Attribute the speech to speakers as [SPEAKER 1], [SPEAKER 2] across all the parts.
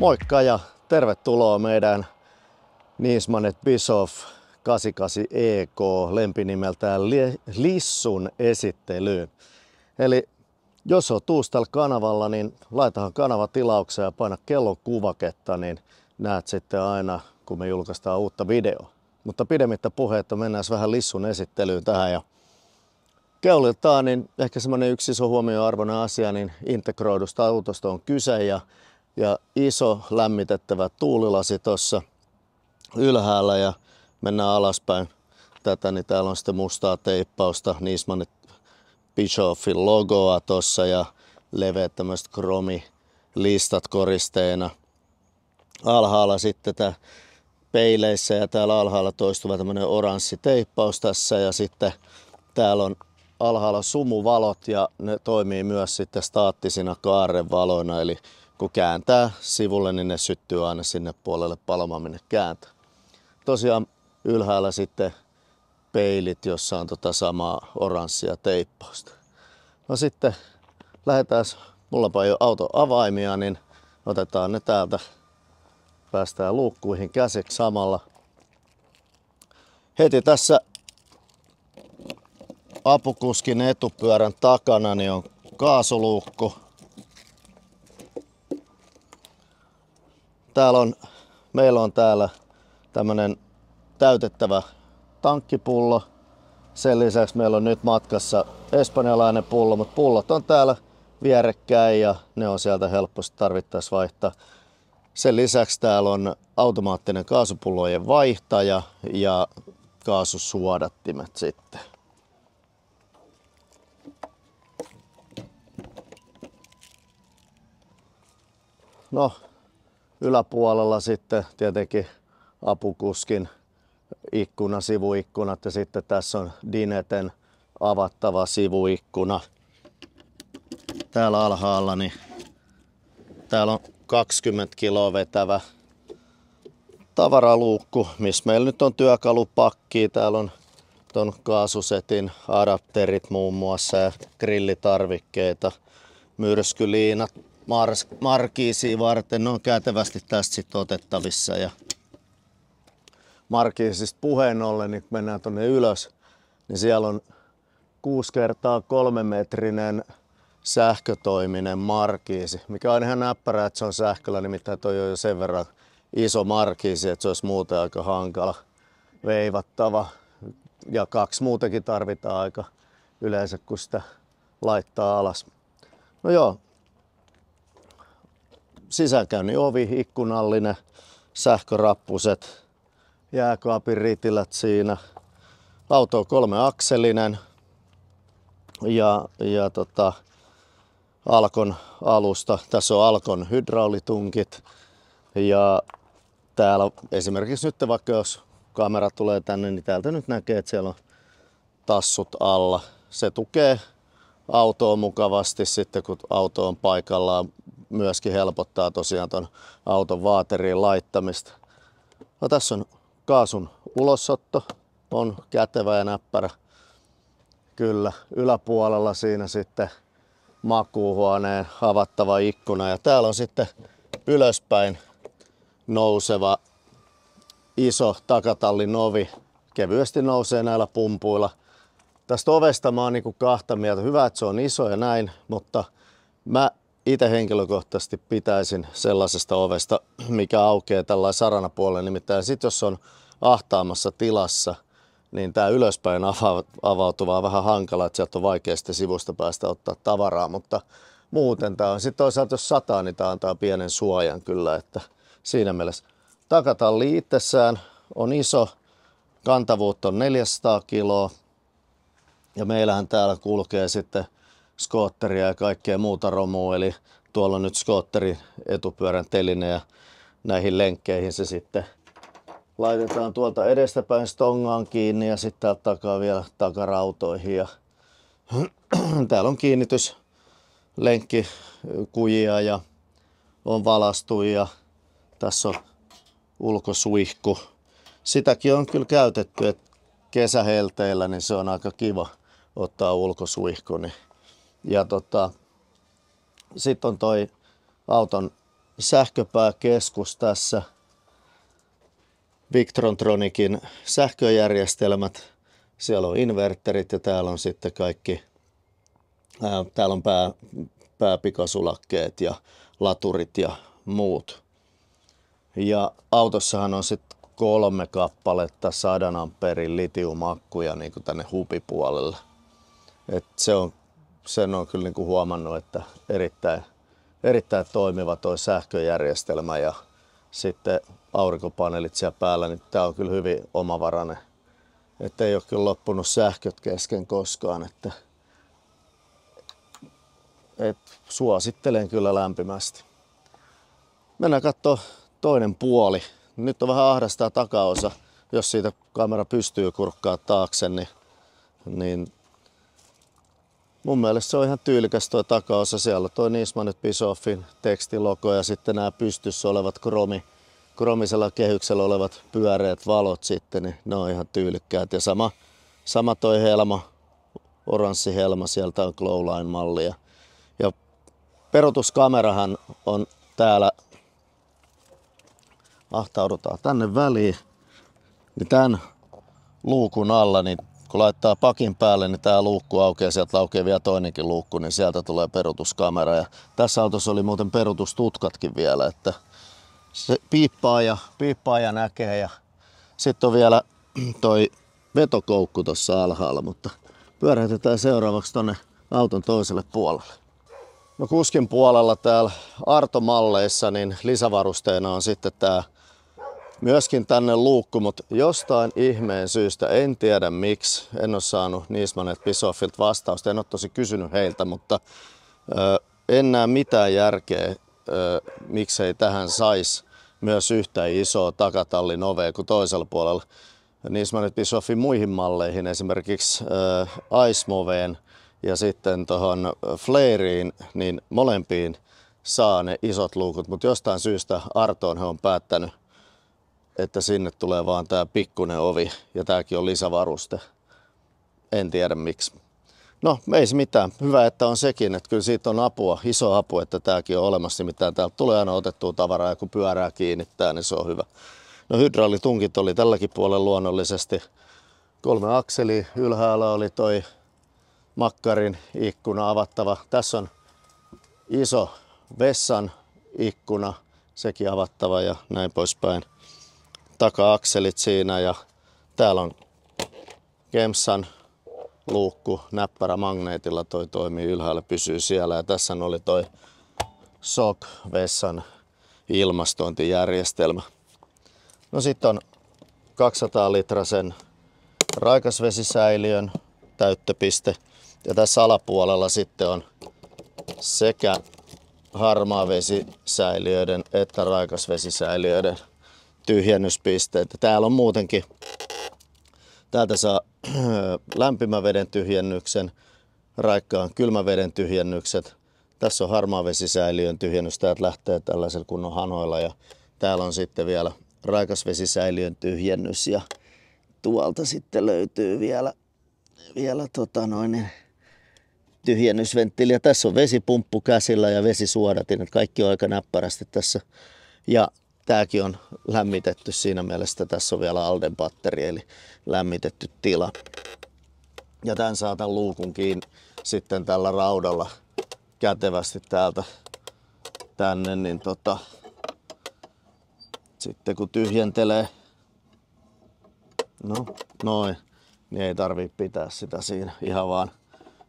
[SPEAKER 1] Moikka ja tervetuloa meidän Niismanet Bisoff 88 EK lempinimeltään Lissun esittelyyn. Eli jos olet uus tällä kanavalla, niin laitahan kanava tilaukseen ja paina kellon kuvaketta, niin näet sitten aina, kun me julkaistaan uutta videoa. Mutta pidemmittä puheita mennään vähän Lissun esittelyyn tähän ja keuliltaan, niin ehkä semmoinen yksi iso huomioarvoinen asia, niin integroidusta autosta on kyse ja ja iso lämmitettävä tuulilasi tuossa ylhäällä ja mennään alaspäin tätä, niin täällä on sitten mustaa teippausta, Niismanin Bischoffin logoa tuossa ja leveät tämmöiset kromilistat koristeena. Alhaalla sitten tämä peileissä ja täällä alhaalla toistuva tämmöinen oranssi teippaus tässä ja sitten täällä on alhaalla sumuvalot ja ne toimii myös sitten staattisina kaarevaloina eli kun kääntää sivulle, niin ne syttyy aina sinne puolelle palamaan, minne kääntää. Tosiaan ylhäällä sitten peilit, jossa on tota samaa oranssia teippausta. No sitten lähdetään, mullapa ei auto avaimia, niin otetaan ne täältä. Päästään luukkuihin käsiksi samalla. Heti tässä apukuskin etupyörän takana niin on kaasuluukku. täällä on, meillä on täällä tämmönen täytettävä tankkipullo. Sen lisäksi meillä on nyt matkassa espanjalainen pullo, mutta pullot on täällä vierekkäin ja ne on sieltä helposti tarvittaessa vaihtaa. Sen lisäksi täällä on automaattinen kaasupullojen vaihtaja ja kaasusuodattimet sitten. No, yläpuolella sitten tietenkin apukuskin ikkuna, sivuikkunat ja sitten tässä on Dineten avattava sivuikkuna. Täällä alhaalla niin täällä on 20 kiloa vetävä tavaraluukku, missä meillä nyt on työkalupakki. Täällä on ton kaasusetin adapterit muun muassa ja grillitarvikkeita, myrskyliinat, mars, varten. Ne on kätevästi tästä sitten otettavissa. Ja markiisista puheen ollen, niin kun mennään tuonne ylös, niin siellä on 6 kertaa 3 metrinen sähkötoiminen markiisi, mikä on ihan näppärä, että se on sähköllä, nimittäin toi on jo sen verran iso markiisi, että se olisi muuten aika hankala veivattava. Ja kaksi muutenkin tarvitaan aika yleensä, kun sitä laittaa alas. No joo, sisäänkäynnin ovi, ikkunallinen, sähkörappuset, jääkaapiritilät siinä. Auto on kolmeakselinen ja, ja tota, Alkon alusta. Tässä on Alkon hydraulitunkit ja täällä esimerkiksi nyt vaikka jos kamera tulee tänne, niin täältä nyt näkee, että siellä on tassut alla. Se tukee autoa mukavasti sitten, kun auto on paikallaan myöskin helpottaa tosiaan ton auton vaateriin laittamista. No, tässä on kaasun ulosotto, on kätevä ja näppärä. Kyllä, yläpuolella siinä sitten makuuhuoneen avattava ikkuna ja täällä on sitten ylöspäin nouseva iso takatallin ovi. Kevyesti nousee näillä pumpuilla. Tästä ovesta mä oon niin kahta mieltä. Hyvä, että se on iso ja näin, mutta mä itse henkilökohtaisesti pitäisin sellaisesta ovesta, mikä aukeaa tällä sarana puolella. Nimittäin sitten jos on ahtaamassa tilassa, niin tämä ylöspäin avautuva on vähän hankala, että sieltä on vaikea sivusta päästä ottaa tavaraa, mutta muuten tämä on. Sitten toisaalta jos sataa, niin tämä antaa pienen suojan kyllä, että siinä mielessä. Takatalli itsessään on iso, kantavuutta on 400 kiloa ja meillähän täällä kulkee sitten skootteria ja kaikkea muuta romua, eli tuolla on nyt skootteri etupyörän teline ja näihin lenkkeihin se sitten laitetaan tuolta edestäpäin stongaan kiinni ja sitten täältä takaa vielä takarautoihin. Ja täällä on kiinnitys lenkkikujia ja on valastuja. Tässä on ulkosuihku. Sitäkin on kyllä käytetty, että kesähelteillä niin se on aika kiva ottaa ulkosuihku, niin ja tota, sitten on toi auton sähköpääkeskus tässä. Victrontronikin sähköjärjestelmät. Siellä on inverterit ja täällä on sitten kaikki, ää, täällä on pää, pääpikasulakkeet ja laturit ja muut. Ja autossahan on sitten kolme kappaletta 100 amperin litiumakkuja niin tänne hupipuolelle. Et se on sen on kyllä niin kuin huomannut, että erittäin, erittäin toimiva tuo sähköjärjestelmä ja sitten aurinkopaneelit siellä päällä, niin tämä on kyllä hyvin omavarainen. Että ei ole kyllä loppunut sähköt kesken koskaan. Että, et suosittelen kyllä lämpimästi. Mennään katsoa toinen puoli. Nyt on vähän ahdasta takaosa. Jos siitä kamera pystyy kurkkaa taakse, niin, niin mun mielestä se on ihan tyylikäs tuo takaosa. Siellä on toi Nisma nyt Bisoffin tekstiloko ja sitten nämä pystyssä olevat kromi, kromisella kehyksellä olevat pyöreät valot sitten, niin ne on ihan tyylikkäät. Ja sama, sama toi helma, oranssi helma, sieltä on Glowline malli. Ja, ja perutuskamerahan on täällä, ahtaudutaan tänne väliin, niin tämän luukun alla, niin kun laittaa pakin päälle, niin tämä luukku aukeaa, sieltä aukeaa vielä toinenkin luukku, niin sieltä tulee perutuskamera. Ja tässä autossa oli muuten perutustutkatkin vielä, että se piippaa ja, piippaa ja näkee. Ja sitten on vielä toi vetokoukku tuossa alhaalla, mutta pyöräytetään seuraavaksi tonne auton toiselle puolelle. No kuskin puolella täällä arto Malleissa, niin lisävarusteena on sitten tämä myöskin tänne luukku, mutta jostain ihmeen syystä, en tiedä miksi, en ole saanut Niismanet Pisoffilta vastausta, en ole tosi kysynyt heiltä, mutta ö, en näe mitään järkeä, ö, miksei tähän saisi myös yhtä isoa takatallin ovea kuin toisella puolella. Niismanet Pisoffin muihin malleihin, esimerkiksi ö, ja sitten tuohon Flairiin, niin molempiin saa ne isot luukut, mutta jostain syystä Artoon he on päättänyt että sinne tulee vaan tämä pikkunen ovi ja tämäkin on lisävaruste. En tiedä miksi. No, ei se mitään. Hyvä, että on sekin, että kyllä siitä on apua, iso apu, että tämäkin on olemassa. Mitään täältä tulee aina otettua tavaraa ja kun pyörää kiinnittää, niin se on hyvä. No hydraulitunkit oli tälläkin puolella luonnollisesti. Kolme akseli ylhäällä oli toi makkarin ikkuna avattava. Tässä on iso vessan ikkuna, sekin avattava ja näin poispäin taka-akselit siinä ja täällä on Gemsan luukku näppärä magneetilla toi toimii ylhäällä, pysyy siellä ja tässä oli toi sok vessan ilmastointijärjestelmä. No sitten on 200 litrasen raikasvesisäiliön täyttöpiste ja tässä alapuolella sitten on sekä harmaavesisäiliöiden että raikasvesisäiliöiden tyhjennyspisteitä. Täällä on muutenkin, täältä saa lämpimän veden tyhjennyksen, raikkaan kylmän veden tyhjennykset. Tässä on vesisäiliön tyhjennys, täältä lähtee tällaisella kunnon hanoilla ja täällä on sitten vielä raikas vesisäiliön tyhjennys ja tuolta sitten löytyy vielä, vielä tota noin, niin tyhjennysventtiili. Ja tässä on vesipumppu käsillä ja vesisuodatin, että kaikki on aika näppärästi tässä. Ja Tämäkin on lämmitetty siinä mielessä, että tässä on vielä Alden batteri, eli lämmitetty tila. Ja tämän saatan luukun kiinni sitten tällä raudalla kätevästi täältä tänne, niin tota, sitten kun tyhjentelee, no noin, niin ei tarvii pitää sitä siinä ihan vaan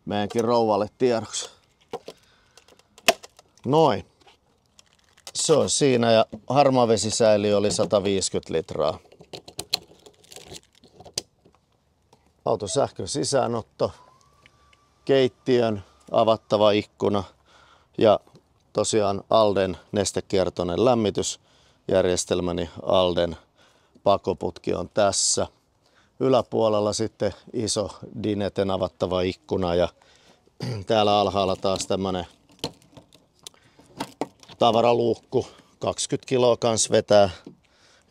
[SPEAKER 1] meidänkin rouvalle tiedoksi. Noin se on siinä ja harmavesisäiliö oli 150 litraa. Autosähkön sisäänotto, keittiön avattava ikkuna ja tosiaan Alden nestekiertoinen lämmitysjärjestelmäni niin Alden pakoputki on tässä. Yläpuolella sitten iso dineten avattava ikkuna ja täällä alhaalla taas tämmönen tavaraluukku, 20 kiloa kans vetää.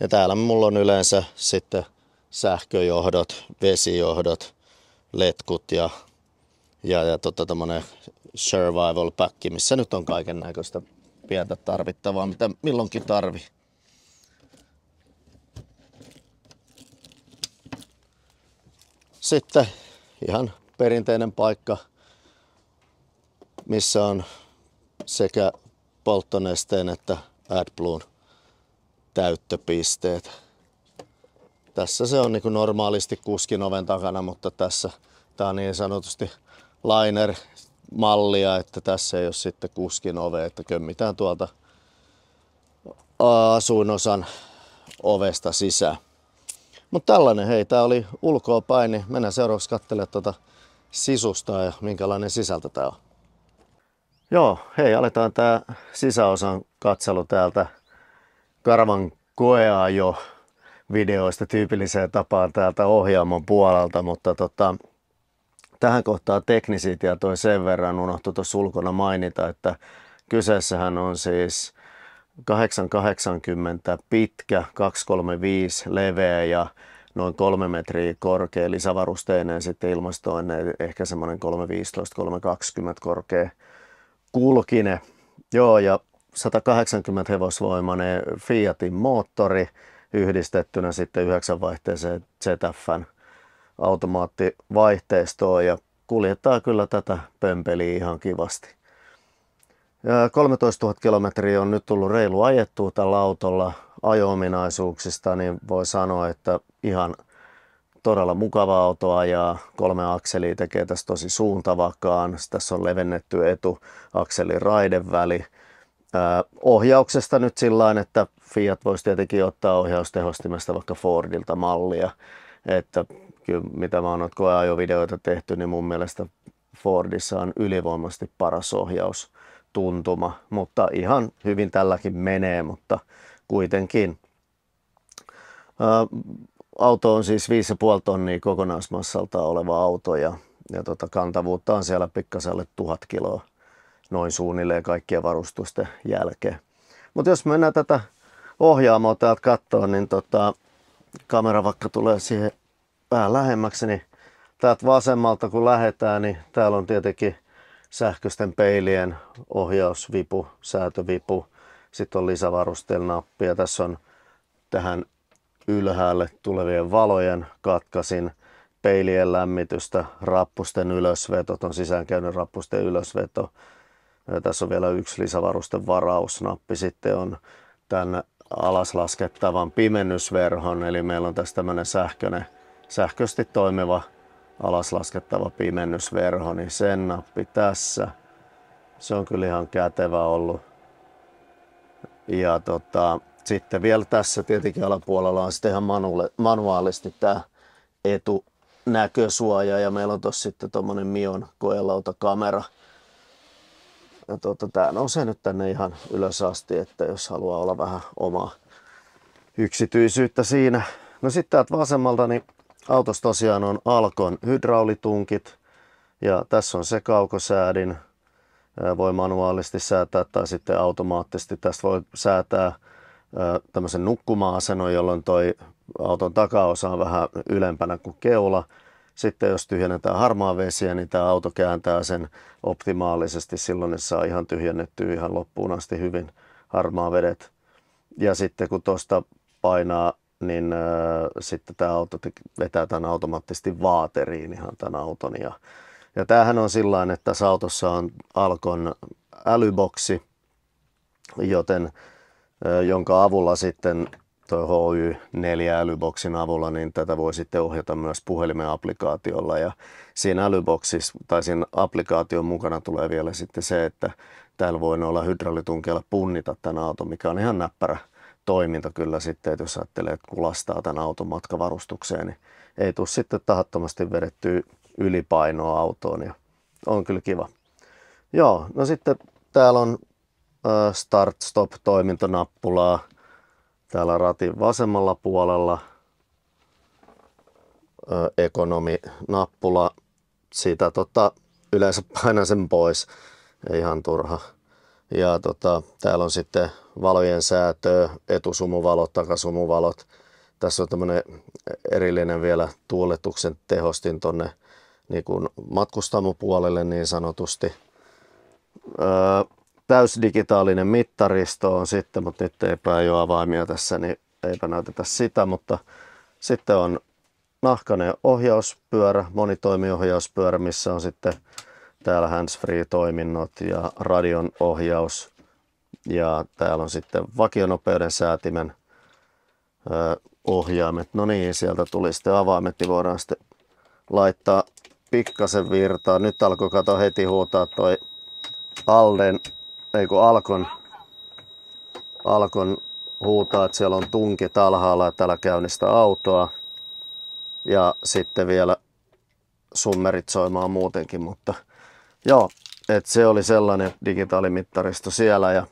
[SPEAKER 1] Ja täällä mulla on yleensä sitten sähköjohdot, vesijohdot, letkut ja, ja, ja tota, survival pack, missä nyt on kaiken näköistä pientä tarvittavaa, mitä milloinkin tarvii. Sitten ihan perinteinen paikka, missä on sekä polttonesteen että AdBluen täyttöpisteet. Tässä se on niin kuin normaalisti kuskin oven takana, mutta tässä tämä on niin sanotusti liner mallia, että tässä ei ole sitten kuskin ove, että kömmitään tuolta asuinosan ovesta sisään. Mutta tällainen, hei, tämä oli ulkoa päin, niin mennään seuraavaksi katselemaan tuota sisusta ja minkälainen sisältö tämä on. Joo, hei, aletaan tämä sisäosan katselu täältä Karvan koeaa jo videoista tyypilliseen tapaan täältä ohjaamon puolelta, mutta tota, tähän kohtaan teknisiä tietoja sen verran unohtui tuossa ulkona mainita, että kyseessähän on siis 880 pitkä, 235 leveä ja noin kolme metriä korkea lisävarusteinen sitten ilmastoinen, ehkä semmoinen 315-320 korkea kulkine. Joo, ja 180 hevosvoimainen Fiatin moottori yhdistettynä sitten yhdeksän vaihteeseen ZFn automaattivaihteistoon ja kuljettaa kyllä tätä pömpeliä ihan kivasti. 13 000 kilometriä on nyt tullut reilu ajettua tällä autolla ajo niin voi sanoa, että ihan – todella mukava auto ajaa. Kolme akselia tekee tässä tosi suuntavakaan. Tässä on levennetty etu akselin raideväli. väli. ohjauksesta nyt sillä että Fiat voisi tietenkin ottaa ohjaustehostimesta vaikka Fordilta mallia. Että kyllä mitä mä oon noita koeajovideoita tehty, niin mun mielestä Fordissa on ylivoimasti paras ohjaus tuntuma, mutta ihan hyvin tälläkin menee, mutta kuitenkin auto on siis 5,5 tonnia kokonaismassalta oleva auto ja, ja tota, kantavuutta on siellä pikkaselle tuhat kiloa noin suunnilleen kaikkien varustusten jälkeen. Mutta jos mennään tätä ohjaamoa täältä katsoa, niin tota, kamera vaikka tulee siihen vähän lähemmäksi, niin täältä vasemmalta kun lähetään, niin täällä on tietenkin sähköisten peilien ohjausvipu, säätövipu, sitten on lisävarustelnappi ja tässä on tähän ylhäälle tulevien valojen katkasin, peilien lämmitystä, rappusten ylösveto, on sisäänkäynnin rappusten ylösveto. Ja tässä on vielä yksi lisävarusten varausnappi. Sitten on tämän alaslaskettavan pimennysverhon, eli meillä on tässä tämmöinen sähköinen, sähköisesti toimiva alaslaskettava pimennysverho, niin sen nappi tässä. Se on kyllä ihan kätevä ollut. Ja tota, sitten vielä tässä tietenkin alapuolella on sitten ihan manuaali, manuaalisti tämä etunäkösuoja ja meillä on tuossa sitten tuommoinen Mion koelautakamera. kamera Ja tuota, tämä nousee nyt tänne ihan ylös asti, että jos haluaa olla vähän omaa yksityisyyttä siinä. No sitten täältä vasemmalta, niin autossa tosiaan on Alkon hydraulitunkit ja tässä on se kaukosäädin. Voi manuaalisti säätää tai sitten automaattisesti. Tästä voi säätää tämmöisen nukkuma-asennon, jolloin toi auton takaosa on vähän ylempänä kuin keula. Sitten jos tyhjennetään harmaa vesiä, niin tämä auto kääntää sen optimaalisesti. Silloin että saa ihan tyhjennetty ihan loppuun asti hyvin harmaa vedet. Ja sitten kun tuosta painaa, niin äh, sitten tämä auto vetää tämän automaattisesti vaateriin ihan tämän auton. Ja, ja tämähän on sillä että tässä autossa on Alkon älyboksi, joten jonka avulla sitten tuo HY4 älyboksin avulla, niin tätä voi sitten ohjata myös puhelimen applikaatiolla. Ja siinä älyboksissa tai siinä applikaation mukana tulee vielä sitten se, että täällä voi olla hydraulitunkeilla punnita tämän auton, mikä on ihan näppärä toiminta kyllä sitten, että jos ajattelee, että kulastaa tämän auton matkavarustukseen, niin ei tule sitten tahattomasti vedettyä ylipainoa autoon ja on kyllä kiva. Joo, no sitten täällä on start-stop-toimintanappulaa täällä ratin vasemmalla puolella. Ekonomi-nappula, siitä tota, yleensä painan sen pois, ei ihan turha. Ja tota, täällä on sitten valojen säätö, etusumuvalot, takasumuvalot. Tässä on tämmöinen erillinen vielä tuuletuksen tehostin tonne niin matkustamopuolelle niin sanotusti. Öö, täysdigitaalinen mittaristo on sitten, mutta nyt eipä ole avaimia tässä, niin eipä näytetä sitä, mutta sitten on nahkainen ohjauspyörä, monitoimiohjauspyörä, missä on sitten täällä handsfree toiminnot ja radion ohjaus ja täällä on sitten vakionopeuden säätimen ohjaimet. No niin, sieltä tuli sitten avaimet, niin voidaan sitten laittaa pikkasen virtaa. Nyt alkoi kato heti huutaa toi Alden ei kun Alkon, Alkon huutaa, että siellä on tunki alhaalla, ja täällä käynnistä autoa. Ja sitten vielä summerit soimaan muutenkin, mutta joo, et se oli sellainen digitaalimittaristo siellä ja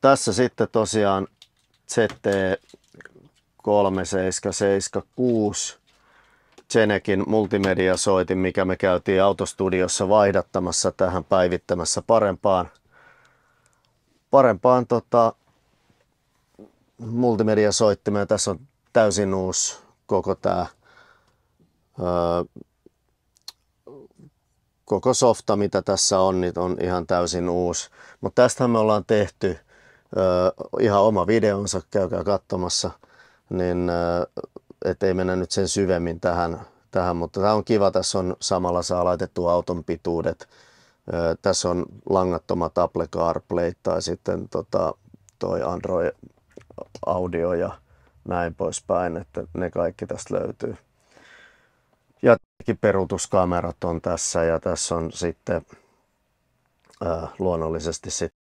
[SPEAKER 1] tässä sitten tosiaan ZT 3776 Zenekin multimediasoitin, mikä me käytiin autostudiossa vaihdattamassa tähän päivittämässä parempaan, parempaan tota, multimediasoittimeen. Tässä on täysin uusi koko tämä öö, koko softa, mitä tässä on, niin on ihan täysin uusi. Mutta tästähän me ollaan tehty ö, ihan oma videonsa, käykää katsomassa. Niin ö, et ei mennä nyt sen syvemmin tähän, tähän, mutta tämä on kiva. Tässä on samalla saa laitettu auton pituudet. Ö, tässä on langattomat Apple CarPlay tai sitten tota, toi Android audio ja näin poispäin, että ne kaikki tästä löytyy. Ja peruutuskamerat on tässä ja tässä on sitten ää, luonnollisesti sitten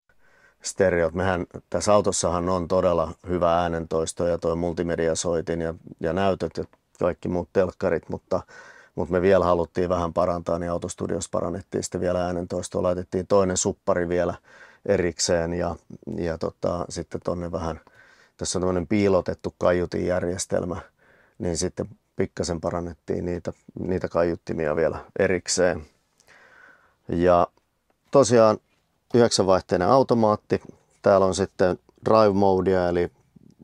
[SPEAKER 1] stereot. Mehän tässä autossahan on todella hyvä äänentoisto ja tuo multimediasoitin ja, ja näytöt ja kaikki muut telkkarit, mutta, mutta me vielä haluttiin vähän parantaa, niin autostudios parannettiin sitten vielä äänentoistoa, laitettiin toinen suppari vielä erikseen ja, ja tota, sitten tonne vähän, tässä on tämmöinen piilotettu kaiutinjärjestelmä, niin sitten pikkasen parannettiin niitä, niitä kaiuttimia vielä erikseen. Ja tosiaan yhdeksänvaihteinen automaatti. Täällä on sitten drive modea, eli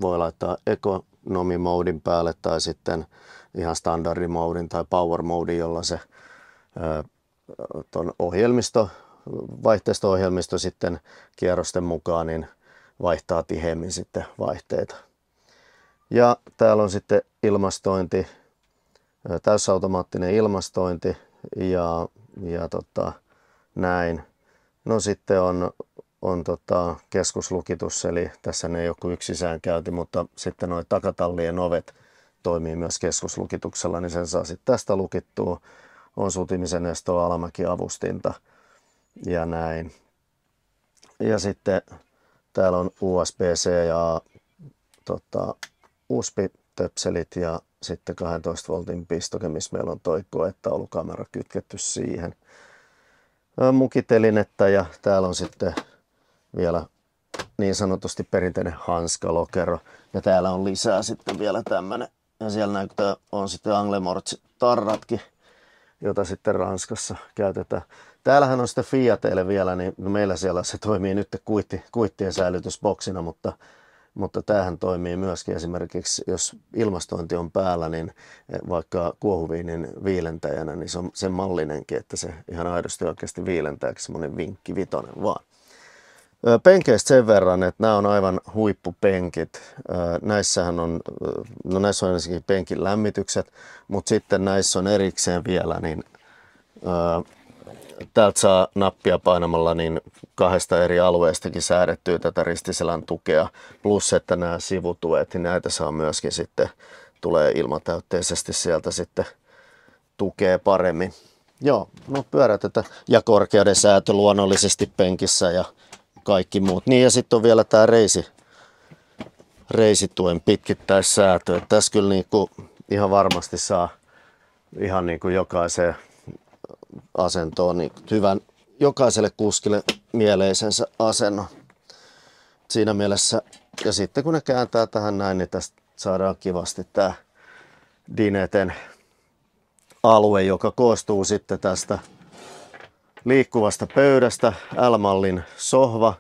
[SPEAKER 1] voi laittaa economy modin päälle tai sitten ihan standardi modin tai power modin, jolla se ton ohjelmisto, vaihteisto-ohjelmisto sitten kierrosten mukaan niin vaihtaa tiheemmin sitten vaihteita. Ja täällä on sitten ilmastointi, täysautomaattinen ilmastointi ja, ja tota, näin. No sitten on, on tota keskuslukitus, eli tässä ei ole kuin yksi sisäänkäynti, mutta sitten noin takatallien ovet toimii myös keskuslukituksella, niin sen saa sitten tästä lukittua. On sutimisen estoa, alamäkiavustinta ja näin. Ja sitten täällä on USB-C ja tota, USB-töpselit ja sitten 12 voltin pistoke, missä meillä on ollut kamera kytketty siihen mukitelinettä ja täällä on sitten vielä niin sanotusti perinteinen hanskalokero. Ja täällä on lisää sitten vielä tämmönen. Ja siellä näyttää on sitten Anglemorts tarratkin, jota sitten Ranskassa käytetään. Täällähän on sitten Fiatille vielä, niin meillä siellä se toimii nyt kuitti, kuittien säilytysboksina, mutta mutta tämähän toimii myöskin esimerkiksi, jos ilmastointi on päällä, niin eh, vaikka kuohuviinin viilentäjänä, niin se on sen mallinenkin, että se ihan aidosti oikeasti viilentääkin semmoinen vinkki vitonen vaan. Penkeistä sen verran, että nämä on aivan huippupenkit. Näissähän on, no näissä on ensinnäkin penkin lämmitykset, mutta sitten näissä on erikseen vielä niin täältä saa nappia painamalla niin kahdesta eri alueestakin säädettyä tätä ristiselän tukea. Plus, että nämä sivutuet, niin näitä saa myöskin sitten, tulee ilmatäytteisesti sieltä sitten tukee paremmin. Joo, no pyörätetä. Ja korkeuden säätö luonnollisesti penkissä ja kaikki muut. Niin ja sitten on vielä tämä reisi, reisituen pitkittäissäätö. Että tässä kyllä niinku ihan varmasti saa ihan niinku jokaiseen asentoon, niin hyvän jokaiselle kuskille mieleisensä asennon. Siinä mielessä, ja sitten kun ne kääntää tähän näin, niin tästä saadaan kivasti tämä Dineten alue, joka koostuu sitten tästä liikkuvasta pöydästä, L-mallin sohva.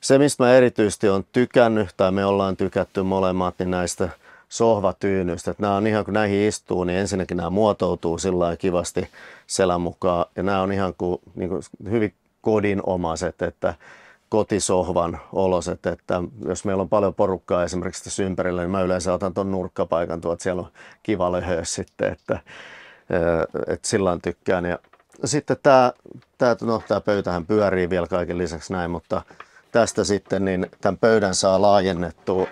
[SPEAKER 1] Se, mistä mä erityisesti on tykännyt, tai me ollaan tykätty molemmat, niin näistä sohvatyynystä. Että nämä on ihan, kun näihin istuu, niin ensinnäkin nämä muotoutuu sillä kivasti selän mukaan. Ja nämä on ihan kuin, niin kuin hyvin kodinomaiset, että kotisohvan oloset, että jos meillä on paljon porukkaa esimerkiksi tässä ympärillä, niin mä yleensä otan tuon nurkkapaikan tuolta, siellä on kiva löhöä sitten, että, että sillä tykkään. Ja sitten tämä, tämä, no, tämä pöytähän pyörii vielä kaiken lisäksi näin, mutta tästä sitten niin tämän pöydän saa laajennettua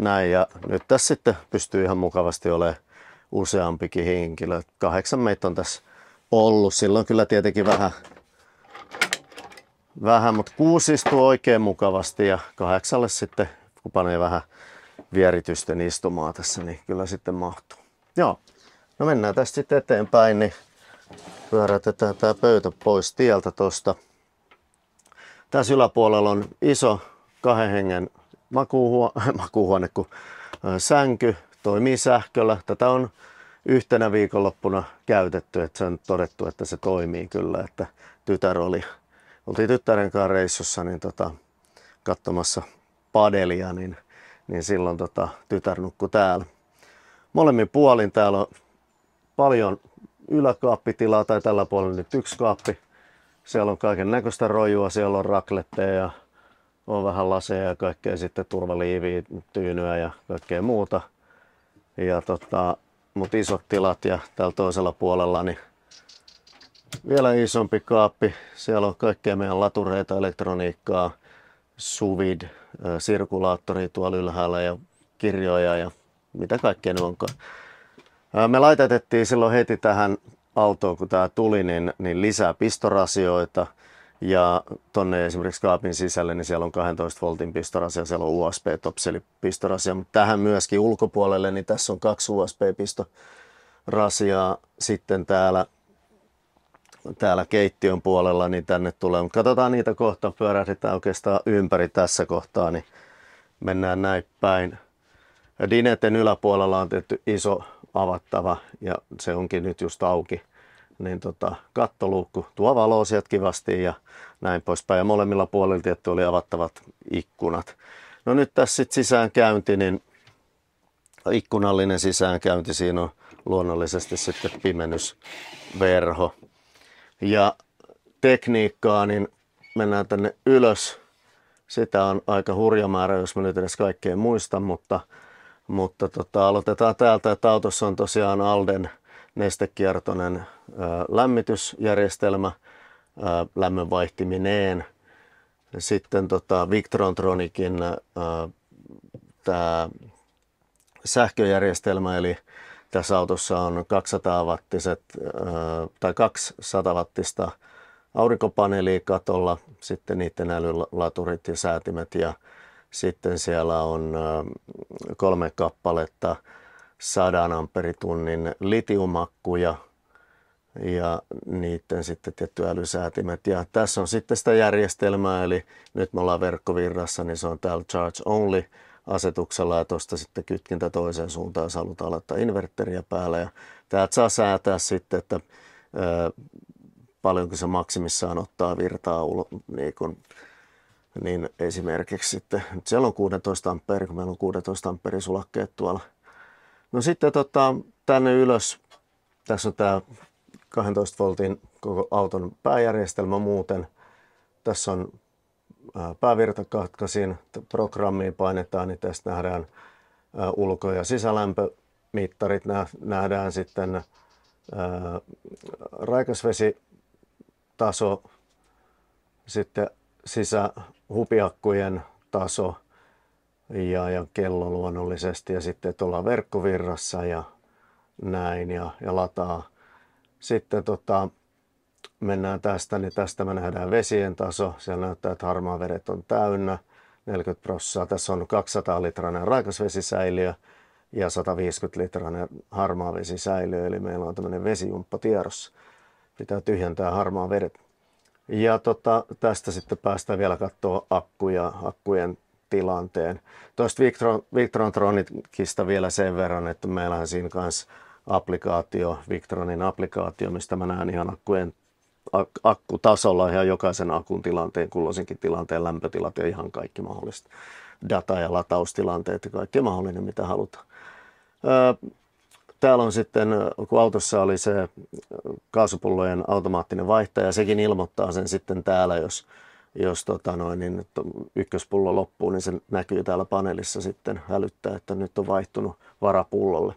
[SPEAKER 1] näin. Ja nyt tässä sitten pystyy ihan mukavasti olemaan useampikin henkilö. Kahdeksan meitä on tässä ollut. Silloin kyllä tietenkin vähän, vähän mutta kuusi istuu oikein mukavasti ja kahdeksalle sitten, kun panee vähän vieritysten istumaa tässä, niin kyllä sitten mahtuu. Joo, no mennään tästä sitten eteenpäin, niin pyörätetään tämä pöytä pois tieltä tuosta. Tässä yläpuolella on iso kahden hengen makuuhuo, makuuhuone kuin sänky toimii sähköllä. Tätä on yhtenä viikonloppuna käytetty, että se on todettu, että se toimii kyllä, että tytär oli, oltiin tyttären kanssa reissussa niin tota, katsomassa padelia, niin, niin silloin tota, tytär nukkui täällä. Molemmin puolin täällä on paljon yläkaappitilaa tai tällä puolella nyt yksi kaappi. Siellä on kaiken näköistä rojua, siellä on rakletteja ja on vähän laseja ja kaikkea sitten turvaliiviä, tyynyä ja kaikkea muuta. Ja tota, mut isot tilat ja täällä toisella puolella niin vielä isompi kaappi. Siellä on kaikkea meidän latureita, elektroniikkaa, suvid, sirkulaattori tuolla ylhäällä ja kirjoja ja mitä kaikkea ne onkaan. Me laitetettiin silloin heti tähän autoon, kun tämä tuli, niin, niin lisää pistorasioita – ja tuonne esimerkiksi kaapin sisälle, niin siellä on 12 voltin pistorasia, siellä on usb topseli pistorasia, mutta tähän myöskin ulkopuolelle, niin tässä on kaksi USB-pistorasiaa. Sitten täällä, täällä keittiön puolella, niin tänne tulee, mutta katsotaan niitä kohta, pyörähdetään oikeastaan ympäri tässä kohtaa, niin mennään näin päin. Dineten yläpuolella on tehty iso avattava ja se onkin nyt just auki niin tota, kattoluukku tuo valoa sieltä kivasti ja näin poispäin. Ja molemmilla puolilla tietty oli avattavat ikkunat. No nyt tässä sitten sisäänkäynti, niin ikkunallinen sisäänkäynti, siinä on luonnollisesti sitten pimenysverho. Ja tekniikkaa, niin mennään tänne ylös. Sitä on aika hurja määrä, jos mä nyt edes kaikkeen muista, mutta, mutta tota, aloitetaan täältä, että autossa on tosiaan Alden nestekiertoinen lämmitysjärjestelmä lämmönvaihtimineen Sitten tota Victrontronikin tämä sähköjärjestelmä, eli tässä autossa on 200 wattiset tai 200 wattista aurinkopaneeli katolla, sitten niiden älylaturit ja säätimet ja sitten siellä on kolme kappaletta 100 amperitunnin litiumakkuja ja niiden sitten tietty älysäätimet. Ja tässä on sitten sitä järjestelmää, eli nyt me ollaan verkkovirrassa, niin se on täällä charge only asetuksella ja tuosta sitten kytkintä toiseen suuntaan, jos halutaan laittaa inverteriä päälle. Ja täältä saa säätää sitten, että ö, paljonko se maksimissaan ottaa virtaa ulo, niin kun, niin esimerkiksi sitten, nyt siellä on 16 amperi, kun meillä on 16 amperi sulakkeet tuolla No sitten tota, tänne ylös, tässä on tämä 12 voltin koko auton pääjärjestelmä muuten. Tässä on päävirtakatkaisin, programmiin painetaan, niin tästä nähdään ulko- ja sisälämpömittarit, nähdään sitten raikasvesitaso, sitten sisähupiakkujen taso – ja, ja kello luonnollisesti ja sitten, että ollaan verkkovirrassa ja näin ja, ja lataa. Sitten tota, mennään tästä, niin tästä me nähdään vesien taso. Siellä näyttää, että harmaa vedet on täynnä, 40 prosenttia. Tässä on 200 litrainen raikasvesisäiliö ja 150 litrainen harmaa vesisäiliö, eli meillä on tämmöinen vesijumppa tiedossa. Pitää tyhjentää harmaa vedet. Ja tota, tästä sitten päästään vielä katsoa akkuja, akkujen tilanteen. Tuosta Victron Tronikista vielä sen verran, että meillähän siinä kanssa applikaatio, Victronin applikaatio, mistä mä näen ihan akkujen akkutasolla ihan jokaisen akun tilanteen, kulloisenkin tilanteen, lämpötilat ja ihan kaikki mahdolliset data- ja lataustilanteet ja kaikki mahdollinen, mitä halutaan. täällä on sitten, kun autossa oli se kaasupullojen automaattinen vaihtaja, sekin ilmoittaa sen sitten täällä, jos jos tota noin, niin ykköspullo loppuu, niin se näkyy täällä paneelissa sitten hälyttää, että nyt on vaihtunut varapullolle.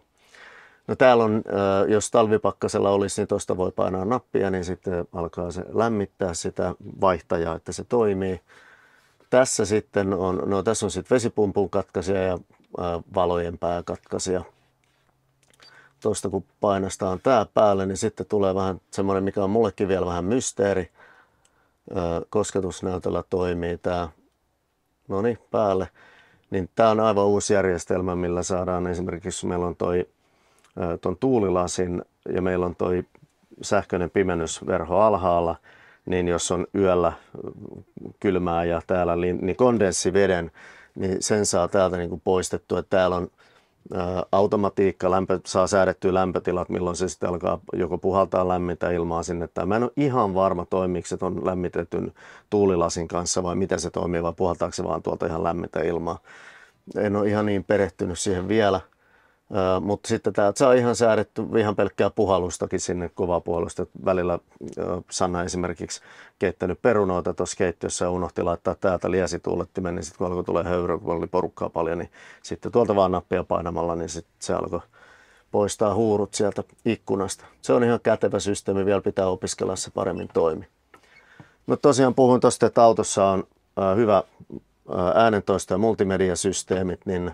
[SPEAKER 1] No täällä on, jos talvipakkasella olisi, niin tuosta voi painaa nappia, niin sitten alkaa se lämmittää sitä vaihtajaa, että se toimii. Tässä sitten on, no tässä on sitten vesipumpun katkaisija ja valojen pääkatkaisija. Tuosta kun painastaan tää päälle, niin sitten tulee vähän semmoinen, mikä on mullekin vielä vähän mysteeri – kosketusnäytöllä toimii tämä, no niin, päälle, niin tämä on aivan uusi järjestelmä, millä saadaan esimerkiksi, meillä on toi ton tuulilasin ja meillä on toi sähköinen pimennysverho alhaalla, niin jos on yöllä kylmää ja täällä niin kondenssiveden, niin sen saa täältä niin kuin poistettua. Täällä on automatiikka lämpö, saa säädettyä lämpötilat, milloin se sitten alkaa joko puhaltaa lämmintä ilmaa sinne. Tai mä en ole ihan varma, toimiiko se on lämmitetyn tuulilasin kanssa vai miten se toimii, vai puhaltaako se vaan tuolta ihan lämmintä ilmaa. En ole ihan niin perehtynyt siihen vielä – mutta sitten tämä saa ihan säädetty ihan pelkkää puhalustakin sinne kovaa puhalusta Välillä Sanna esimerkiksi keittänyt perunoita tuossa keittiössä ja unohti laittaa täältä liesituulettimen, niin sitten kun alkoi tulee höyrö, kun oli porukkaa paljon, niin sitten tuolta vaan nappia painamalla, niin sitten se alkoi poistaa huurut sieltä ikkunasta. Se on ihan kätevä systeemi, vielä pitää opiskella se paremmin toimi. No tosiaan puhun tuosta, että autossa on hyvä äänentoisto- ja multimediasysteemit, niin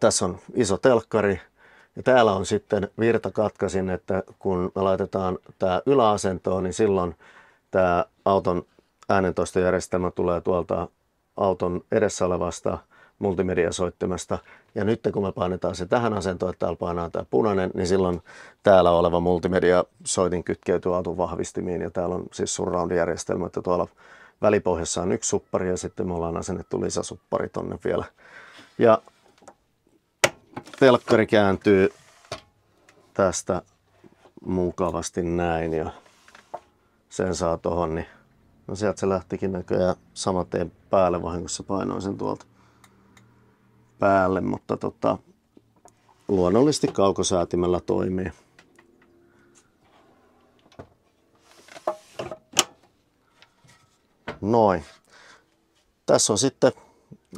[SPEAKER 1] tässä on iso telkkari ja täällä on sitten virta katkasin, että kun me laitetaan tämä yläasentoon, niin silloin tämä auton äänentoistojärjestelmä tulee tuolta auton edessä olevasta multimediasoittimesta. Ja nyt kun me painetaan se tähän asentoon, että täällä painaa tämä punainen, niin silloin täällä oleva multimediasoitin kytkeytyy auton vahvistimiin. Ja täällä on siis surround-järjestelmä, että tuolla välipohjassa on yksi suppari ja sitten me ollaan asennettu lisäsuppari tonne vielä. Ja telkkari kääntyy tästä mukavasti näin ja sen saa tohon, niin no sieltä se lähtikin näköjään saman tien päälle vahingossa painoin sen tuolta päälle, mutta tota, luonnollisesti kaukosäätimellä toimii. Noin. Tässä on sitten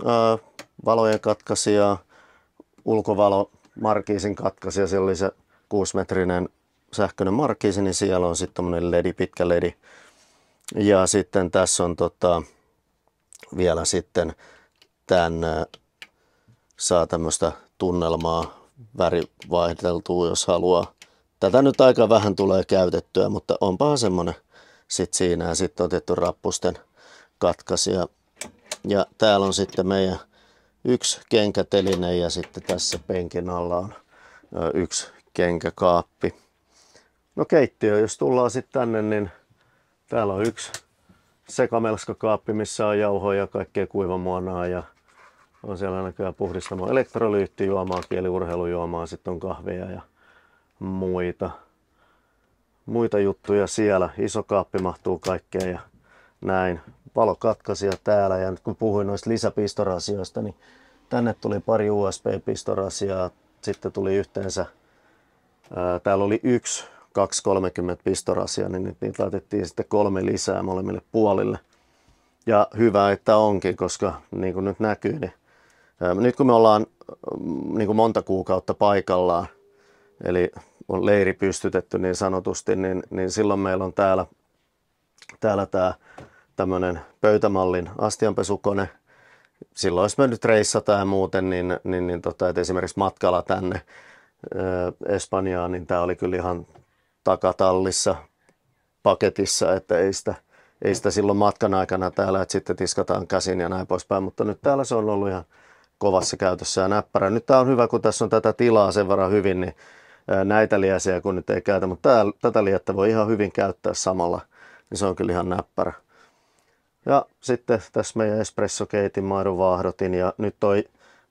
[SPEAKER 1] ää, valojen katkaisijaa, ulkovalo markiisin katkaisi ja siellä oli se 6-metrinen sähköinen markiisi, niin siellä on sitten tämmöinen ledi, pitkä ledi. Ja sitten tässä on tota, vielä sitten tämän saa tämmöistä tunnelmaa värivaihdeltua, jos haluaa. Tätä nyt aika vähän tulee käytettyä, mutta onpa semmoinen sitten siinä ja sitten otettu rappusten katkaisija. Ja täällä on sitten meidän yksi kenkäteline ja sitten tässä penkin alla on yksi kenkäkaappi. No keittiö, jos tullaan sitten tänne, niin täällä on yksi sekamelskakaappi, missä on jauhoja ja kaikkea kuivamuonaa ja on siellä näköjään puhdistamo elektrolyyttijuomaa, kieliurheilujuomaa, sitten on kahvia ja muita, muita juttuja siellä. Iso kaappi mahtuu kaikkea ja näin valokatkaisija täällä ja nyt kun puhuin noista lisäpistorasioista, niin tänne tuli pari USB-pistorasiaa, sitten tuli yhteensä, ää, täällä oli yksi 230 pistorasia, niin nyt niitä laitettiin sitten kolme lisää molemmille puolille. Ja hyvä, että onkin, koska niin kuin nyt näkyy, niin ää, nyt kun me ollaan mm, niin kuin monta kuukautta paikallaan, eli on leiri pystytetty niin sanotusti, niin, niin silloin meillä on täällä, täällä tämä tämmöinen pöytämallin astianpesukone. Silloin jos mennyt nyt ja muuten, niin, niin, niin tota, että esimerkiksi matkalla tänne Espanjaan, niin tämä oli kyllä ihan takatallissa paketissa, että ei sitä, ei sitä silloin matkan aikana täällä, että sitten tiskataan käsin ja näin poispäin, mutta nyt täällä se on ollut ihan kovassa käytössä ja näppärä. Nyt tämä on hyvä, kun tässä on tätä tilaa sen verran hyvin, niin näitä liäsiä kun nyt ei käytä, mutta tää, tätä liettä voi ihan hyvin käyttää samalla, niin se on kyllä ihan näppärä. Ja sitten tässä meidän espressokeitin maidon ja nyt toi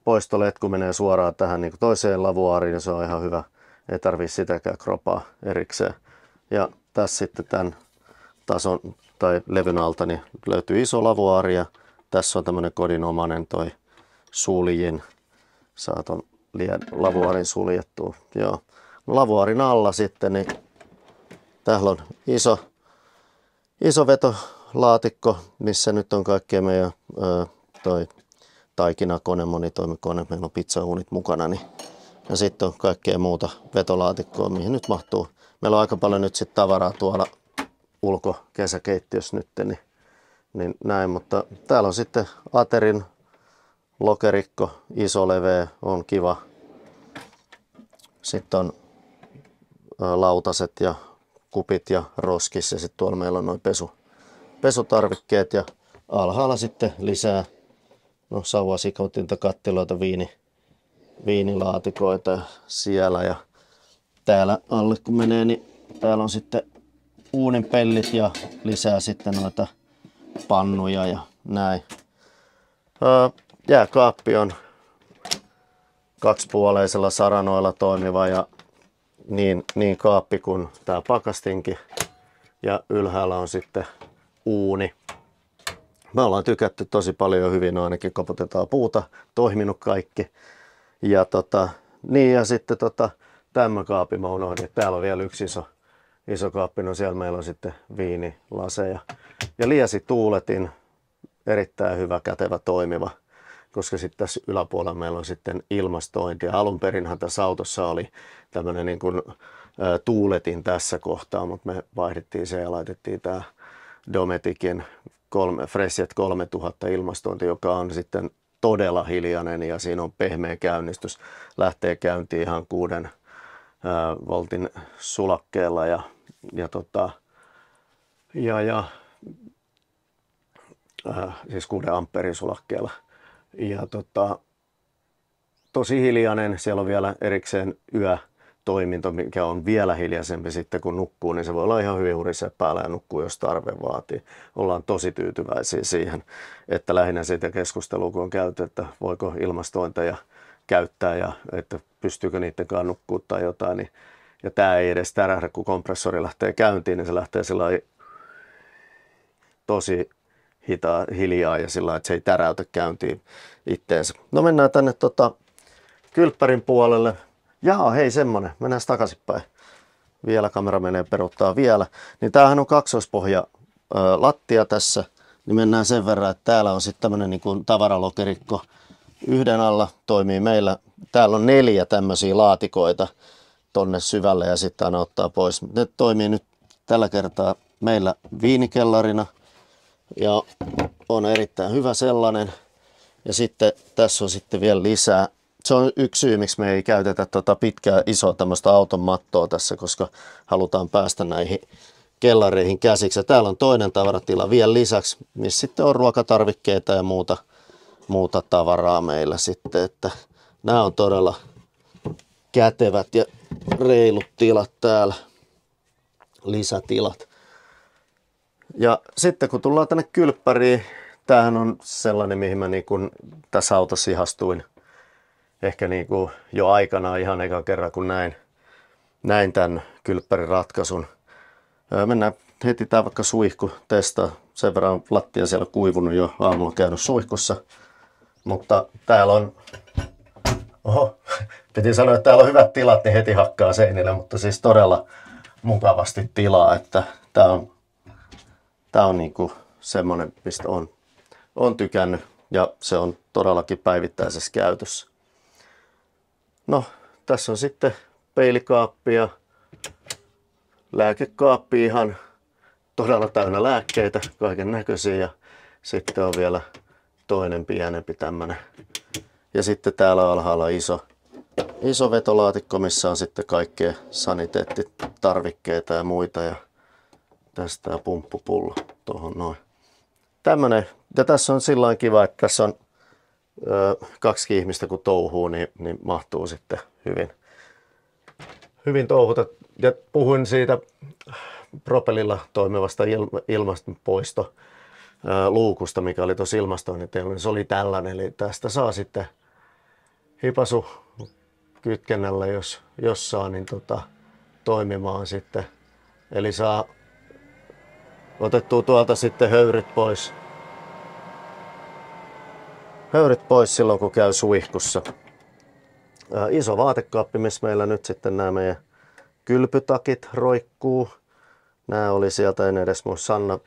[SPEAKER 1] poistoletku menee suoraan tähän niin toiseen lavuaariin se on ihan hyvä. Ei tarvii sitäkään kropaa erikseen. Ja tässä sitten tämän tason tai levyn alta niin löytyy iso lavuaari ja tässä on tämmöinen kodinomainen toi suljin. Saaton liian lavuaarin suljettu. Joo. Lavuaarin alla sitten, niin täällä on iso, iso veto laatikko, missä nyt on kaikkea meidän ää, toi taikinakone, monitoimikone, meillä on pizzaunit mukana, niin ja sitten on kaikkea muuta vetolaatikkoa, mihin nyt mahtuu. Meillä on aika paljon nyt sit tavaraa tuolla ulkokesäkeittiössä nyt, niin, niin näin, mutta täällä on sitten aterin lokerikko, iso leveä, on kiva. Sitten on lautaset ja kupit ja roskis ja sitten tuolla meillä on noin pesu, pesutarvikkeet ja alhaalla sitten lisää no, savasikotinta, kattiloita, viini, viinilaatikoita siellä ja täällä alle kun menee, niin täällä on sitten uunin pellit ja lisää sitten noita pannuja ja näin. jääkaappi on kaksipuoleisella saranoilla toimiva ja niin, niin kaappi kuin tämä pakastinkin. Ja ylhäällä on sitten uuni. Me ollaan tykätty tosi paljon hyvin, no ainakin koputetaan puuta, toiminut kaikki. Ja tota, niin ja sitten tota, tämä kaappi mä unohdin. Täällä on vielä yksi iso, iso kaappi, no siellä meillä on sitten viinilaseja. Ja liesi tuuletin, erittäin hyvä, kätevä, toimiva koska sitten tässä yläpuolella meillä on sitten ilmastointi. Ja alun perinhan tässä autossa oli tämmöinen niin kuin, ä, tuuletin tässä kohtaa, mutta me vaihdettiin se ja laitettiin tämä Dometikin kolme, Freshet 3000 ilmastointi, joka on sitten todella hiljainen ja siinä on pehmeä käynnistys. Lähtee käyntiin ihan kuuden voltin sulakkeella ja, ja, tota, ja, ja äh, siis kuuden amperin sulakkeella. Ja tota, tosi hiljainen, siellä on vielä erikseen yö toiminto, mikä on vielä hiljaisempi sitten kun nukkuu, niin se voi olla ihan hyvin hurissa päällä ja nukkuu, jos tarve vaatii. Ollaan tosi tyytyväisiä siihen, että lähinnä siitä keskustelua kun on käyty, että voiko ilmastointeja käyttää ja että pystyykö niidenkaan nukkuu tai jotain, niin ja tämä ei edes tärähdä, kun kompressori lähtee käyntiin, niin se lähtee sillä tosi hitaa, hiljaa ja sillä että se ei täräytä käyntiin itteensä. No mennään tänne tota, kylppärin puolelle. Jaa, hei semmonen. Mennään takaisinpäin. Vielä kamera menee peruttaa vielä. Niin tämähän on kaksoispohja ö, lattia tässä. Niin mennään sen verran, että täällä on sitten tämmönen niin kuin tavaralokerikko. Yhden alla toimii meillä. Täällä on neljä tämmöisiä laatikoita tonne syvälle ja sitten aina ottaa pois. Ne toimii nyt tällä kertaa meillä viinikellarina ja on erittäin hyvä sellainen. Ja sitten tässä on sitten vielä lisää se on yksi syy, miksi me ei käytetä tota pitkää isoa tämmöistä auton mattoa tässä, koska halutaan päästä näihin kellareihin käsiksi. Ja täällä on toinen tavaratila vielä lisäksi, missä sitten on ruokatarvikkeita ja muuta, muuta tavaraa meillä sitten. Että nämä on todella kätevät ja reilut tilat täällä, lisätilat. Ja sitten kun tullaan tänne kylppäriin, tämähän on sellainen, mihin mä niin kun tässä autossa ihastuin – ehkä niin kuin jo aikana ihan eka kerran, kun näin, näin tämän kylppärin ratkaisun. Mennään heti tämä vaikka suihku testa. Sen verran lattia siellä kuivunut jo aamulla käynyt suihkussa. Mutta täällä on... Oho, piti sanoa, että täällä on hyvät tilat, niin heti hakkaa seinille, mutta siis todella mukavasti tilaa, että tämä on, tää on niinku semmoinen, mistä on, on tykännyt ja se on todellakin päivittäisessä käytössä. No, tässä on sitten peilikaappi ja lääkekaappi ihan todella täynnä lääkkeitä, kaiken näköisiä. Ja sitten on vielä toinen pienempi tämmönen. Ja sitten täällä alhaalla iso, iso vetolaatikko, missä on sitten kaikkea saniteettitarvikkeita ja muita. Ja tästä pumppupullo tuohon noin. Tämmönen. Ja tässä on sillä kiva, että tässä on kaksi ihmistä kun touhuu, niin, niin mahtuu sitten hyvin, hyvin touhuta. Ja puhuin siitä propelilla toimivasta ilmastonpoisto luukusta, mikä oli tuossa ilmastoinnin niin se oli tällainen. Eli tästä saa sitten hipasu kytkennällä, jos, jos saa, niin tota, toimimaan sitten. Eli saa otettua tuolta sitten höyryt pois höyryt pois silloin, kun käy suihkussa. Ää, iso vaatekaappi, missä meillä nyt sitten nämä meidän kylpytakit roikkuu. Nämä oli sieltä, en edes muista Sanna.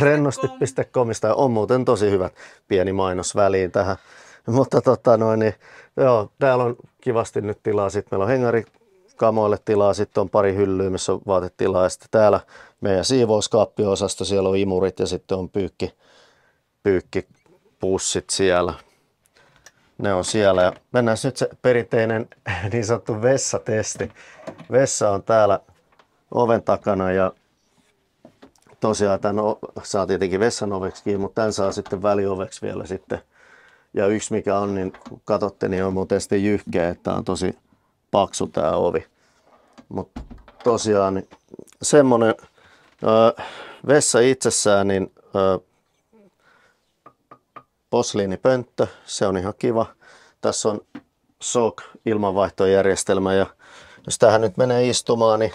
[SPEAKER 1] Rennosti.com. ja On muuten tosi hyvät pieni mainos väliin tähän. Mutta tota noin, niin, joo, täällä on kivasti nyt tilaa. Sitten meillä on hengari kamoille tilaa, sitten on pari hyllyä, missä on vaatetilaa. Ja sitten täällä meidän siivouskaappiosasto, siellä on imurit ja sitten on pyykki, pyykki pussit siellä. Ne on siellä ja mennään nyt se perinteinen niin sanottu vessatesti. Vessa on täällä oven takana ja tosiaan tämän saa tietenkin vessan oveksi mutta tämän saa sitten välioveksi vielä sitten. Ja yksi mikä on, niin kun katsotte, niin on muuten sitten jyhkeä, että on tosi paksu tämä ovi. Mutta tosiaan niin semmonen öö, vessa itsessään, niin öö, posliinipönttö, se on ihan kiva. Tässä on sok ilmanvaihtojärjestelmä ja jos tähän nyt menee istumaan, niin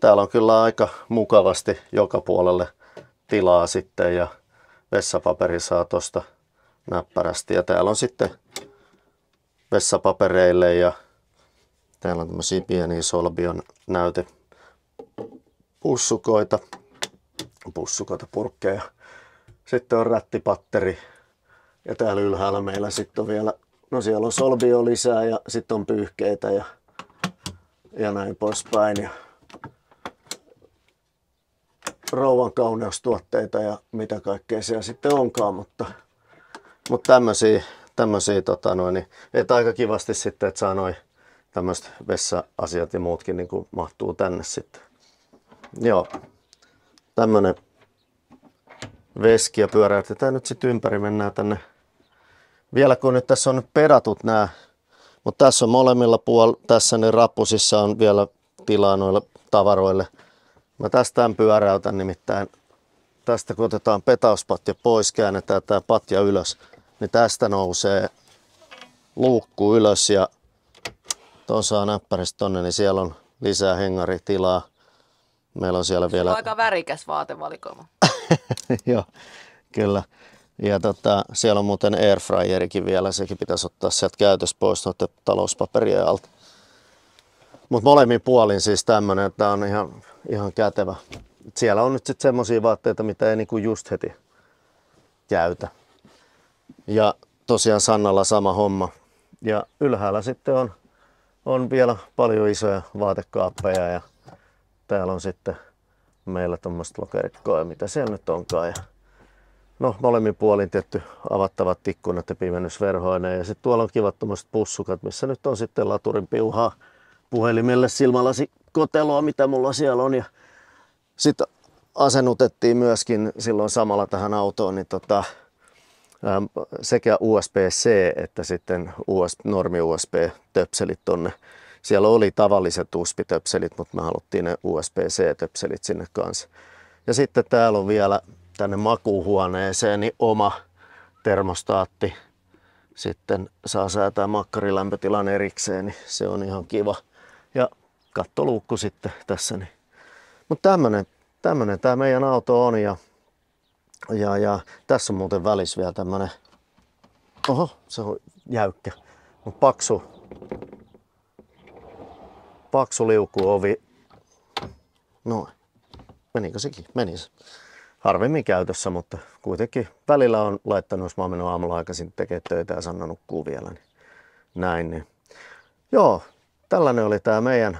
[SPEAKER 1] täällä on kyllä aika mukavasti joka puolelle tilaa sitten ja vessapaperi saa tuosta näppärästi. Ja täällä on sitten vessapapereille ja täällä on tämmöisiä pieniä solbion näyte pussukoita, pussukoita, purkkeja. Sitten on rättipatteri, ja täällä ylhäällä meillä sitten on vielä, no siellä on solvio lisää ja sitten on pyyhkeitä ja, ja näin poispäin. Ja rouvan kauneustuotteita ja mitä kaikkea siellä sitten onkaan, mutta, mutta tämmöisiä, tämmöisiä tota noin, niin, että aika kivasti sitten, että saa noin tämmöiset vessa-asiat ja muutkin niin kuin mahtuu tänne sitten. Joo, tämmöinen veski ja pyöräytetään nyt sitten ympäri, mennään tänne vielä kun nyt tässä on nyt peratut nämä, mutta tässä on molemmilla puolilla tässä ne rappusissa on vielä tilaa noille tavaroille. Mä tästä pyöräytän nimittäin, tästä kun otetaan petauspatja pois, käännetään tämä patja ylös, niin tästä nousee luukku ylös ja tuon saa näppäristä tonne, niin siellä on lisää hengaritilaa. Meillä on siellä vielä... Se on aika värikäs vaatevalikoima. Joo, kyllä. Ja tota, siellä on muuten airfryerikin vielä, sekin pitäisi ottaa sieltä käytös pois noiden talouspaperien alta. Mutta molemmin puolin siis tämmöinen, että on ihan, ihan kätevä. Siellä on nyt sitten semmoisia vaatteita, mitä ei niinku just heti käytä. Ja tosiaan Sannalla sama homma. Ja ylhäällä sitten on, on vielä paljon isoja vaatekaappeja ja täällä on sitten meillä tuommoista lokerikkoa ja mitä siellä nyt onkaan. Ja no, molemmin puolin tietty avattavat ikkunat ja pimennysverhoineen. Ja sitten tuolla on kivat tuommoiset pussukat, missä nyt on sitten laturin piuhaa puhelimelle silmälasi koteloa, mitä mulla siellä on. Ja sitten asennutettiin myöskin silloin samalla tähän autoon niin tota, sekä USB-C että sitten USB, normi USB-töpselit tonne. Siellä oli tavalliset USB-töpselit, mutta me haluttiin ne USB-C-töpselit sinne kanssa. Ja sitten täällä on vielä tänne makuuhuoneeseen niin oma termostaatti sitten saa säätää makkarilämpötilan erikseen, niin se on ihan kiva. Ja kattoluukku sitten tässä. Niin. Mutta tämmönen, tämmönen tämä meidän auto on ja, ja, ja tässä on muuten välissä vielä tämmönen, oho se on jäykkä, On paksu, paksu liukuovi. Noin. Menikö sekin? Meni harvemmin käytössä, mutta kuitenkin välillä on laittanut, jos mä oon mennyt aamulla aikaisin tekemään töitä ja sanonut vielä, niin näin. Niin. Joo, tällainen oli tämä meidän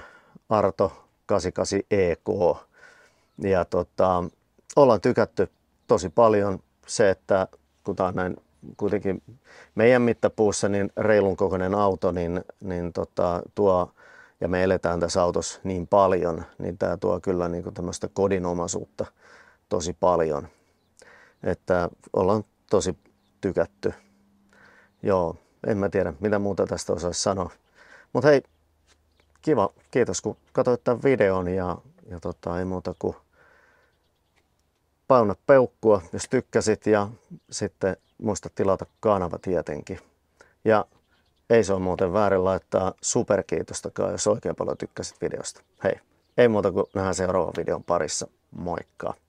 [SPEAKER 1] Arto 88EK. E ja tota, ollaan tykätty tosi paljon se, että kun tämä on näin kuitenkin meidän mittapuussa niin reilun kokoinen auto, niin, niin tota, tuo ja me eletään tässä autossa niin paljon, niin tämä tuo kyllä niin tämmöistä kodinomaisuutta – tosi paljon. Että ollaan tosi tykätty. Joo, en mä tiedä mitä muuta tästä osaisi sanoa. Mutta hei, kiva, kiitos kun katsoit tämän videon ja, ja tota, ei muuta kuin pauna peukkua, jos tykkäsit ja sitten muista tilata kanava tietenkin. Ja ei se ole muuten väärin laittaa superkiitostakaan, jos oikein paljon tykkäsit videosta. Hei, ei muuta kuin nähdään seuraavan videon parissa. Moikka!